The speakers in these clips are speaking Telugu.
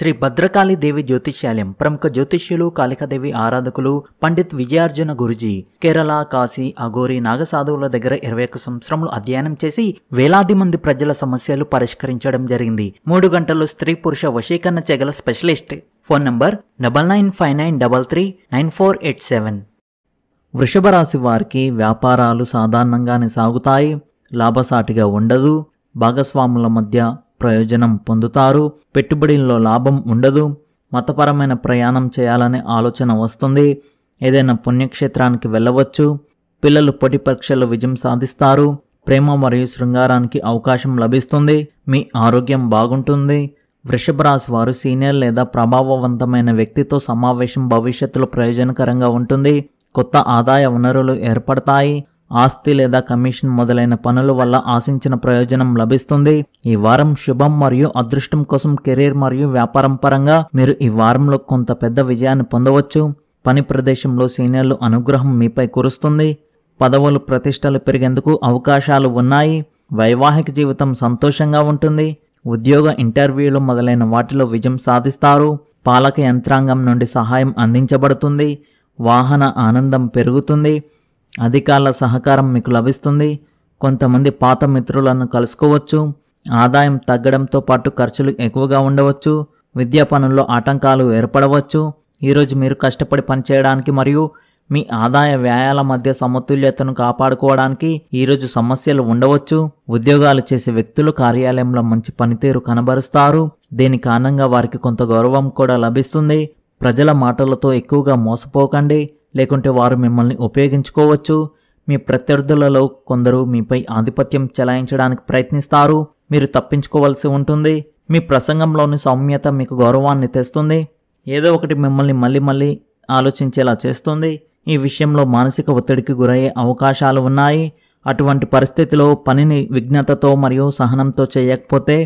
శ్రీ భద్రకాళి దేవి జ్యోతిష్యాలయం ప్రముఖ జ్యోతిష్యులు కాళికాదేవి ఆరాధకులు పండిత్ విజయార్జున గురుజీ కేరళ కాశీ అఘోరి నాగసాధువుల దగ్గర ఇరవై ఒక్క సంవత్సరములు అధ్యయనం చేసి వేలాది మంది ప్రజల సమస్యలు పరిష్కరించడం జరిగింది మూడు గంటలు స్త్రీ పురుష వశీకరణ చెగల specialist phone number double nine five nine double three nine four eight seven వృషభ రాశి వారికి వ్యాపారాలు సాధారణంగానే సాగుతాయి లాభసాటిగా ఉండదు భాగస్వాముల మధ్య ప్రయోజనం పొందుతారు పెట్టుబడిల్లో లాభం ఉండదు మతపరమైన ప్రయాణం చేయాలనే ఆలోచన వస్తుంది ఏదైనా పుణ్యక్షేత్రానికి వెళ్ళవచ్చు పిల్లలు పొటి పరీక్షల్లో విజయం సాధిస్తారు ప్రేమ మరియు శృంగారానికి అవకాశం లభిస్తుంది మీ ఆరోగ్యం బాగుంటుంది వృషభ రాశి వారు సీనియర్ లేదా ప్రభావవంతమైన వ్యక్తితో సమావేశం భవిష్యత్తులో ప్రయోజనకరంగా ఉంటుంది కొత్త ఆదాయ వనరులు ఏర్పడతాయి ఆస్తి లేదా కమిషన్ మొదలైన పనుల వల్ల ఆశించిన ప్రయోజనం లభిస్తుంది ఈ వారం శుభం మరియు అదృష్టం కోసం కెరీర్ మరియు వ్యాపారం పరంగా మీరు ఈ వారంలో కొంత పెద్ద విజయాన్ని పొందవచ్చు పని ప్రదేశంలో సీనియర్లు అనుగ్రహం మీపై కురుస్తుంది పదవులు ప్రతిష్టలు పెరిగేందుకు అవకాశాలు ఉన్నాయి వైవాహిక జీవితం సంతోషంగా ఉంటుంది ఉద్యోగ ఇంటర్వ్యూలు మొదలైన వాటిలో విజయం సాధిస్తారు పాలక యంత్రాంగం నుండి సహాయం అందించబడుతుంది వాహన ఆనందం పెరుగుతుంది అధికారుల సహకారం మీకు లభిస్తుంది కొంతమంది పాత మిత్రులను కలుసుకోవచ్చు ఆదాయం తగ్గడంతో పాటు ఖర్చులు ఎక్కువగా ఉండవచ్చు విద్యా పనుల్లో ఆటంకాలు ఏర్పడవచ్చు ఈరోజు మీరు కష్టపడి పనిచేయడానికి మరియు మీ ఆదాయ వ్యయాల మధ్య సమతుల్యతను కాపాడుకోవడానికి ఈరోజు సమస్యలు ఉండవచ్చు ఉద్యోగాలు చేసే వ్యక్తులు కార్యాలయంలో మంచి పనితీరు కనబరుస్తారు దీని కారణంగా వారికి కొంత గౌరవం కూడా లభిస్తుంది ప్రజల మాటలతో ఎక్కువగా మోసపోకండి లేకుంటే వారు మిమ్మల్ని ఉపయోగించుకోవచ్చు మీ ప్రత్యర్థులలో కొందరు మీపై ఆధిపత్యం చెలాయించడానికి ప్రయత్నిస్తారు మీరు తప్పించుకోవాల్సి ఉంటుంది మీ ప్రసంగంలోని సౌమ్యత మీకు గౌరవాన్ని తెస్తుంది ఏదో ఒకటి మిమ్మల్ని మళ్ళీ మళ్ళీ ఆలోచించేలా చేస్తుంది ఈ విషయంలో మానసిక ఒత్తిడికి గురయ్యే అవకాశాలు ఉన్నాయి అటువంటి పరిస్థితిలో పనిని విజ్ఞతతో మరియు సహనంతో చేయకపోతే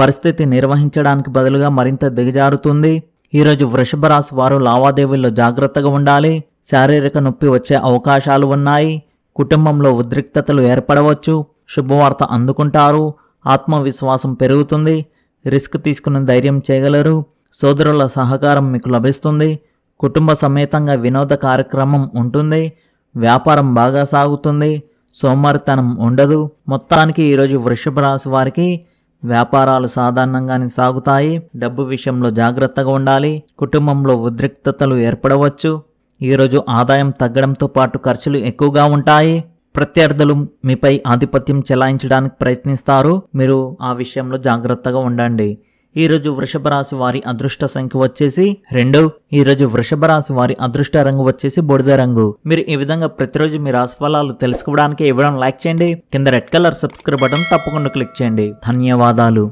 పరిస్థితి నిర్వహించడానికి బదులుగా మరింత దిగజారుతుంది ఈరోజు వృషభ రాశి వారు లావాదేవీల్లో జాగ్రత్తగా ఉండాలి శారీరక నొప్పి వచ్చే అవకాశాలు ఉన్నాయి కుటుంబంలో ఉద్రిక్తతలు ఏర్పడవచ్చు శుభవార్త అందుకుంటారు ఆత్మవిశ్వాసం పెరుగుతుంది రిస్క్ తీసుకుని ధైర్యం చేయగలరు సోదరుల సహకారం మీకు లభిస్తుంది కుటుంబ సమేతంగా వినోద కార్యక్రమం ఉంటుంది వ్యాపారం బాగా సాగుతుంది సోమవారితనం ఉండదు మొత్తానికి ఈరోజు వృషభ రాశి వారికి వ్యాపారాలు సాధారణంగానే సాగుతాయి డబ్బు విషయంలో జాగ్రత్తగా ఉండాలి కుటుంబంలో ఉద్రిక్తతలు ఏర్పడవచ్చు ఈరోజు ఆదాయం తగ్గడంతో పాటు ఖర్చులు ఎక్కువగా ఉంటాయి ప్రత్యర్థులు మీపై ఆధిపత్యం చెలాయించడానికి ప్రయత్నిస్తారు మీరు ఆ విషయంలో జాగ్రత్తగా ఉండండి ఈరోజు వృషభ రాశి వారి అదృష్ట సంఖ్య వచ్చేసి రెండు ఈరోజు వృషభ రాశి వారి అదృష్ట రంగు వచ్చేసి బూడిద రంగు మీరు ఈ విధంగా ప్రతిరోజు మీ రాశి ఫలాలు తెలుసుకోవడానికి ఇవ్వడం లైక్ చేయండి కింద రెడ్ కలర్ సబ్స్క్రైబ్ బటన్ తప్పకుండా క్లిక్ చేయండి ధన్యవాదాలు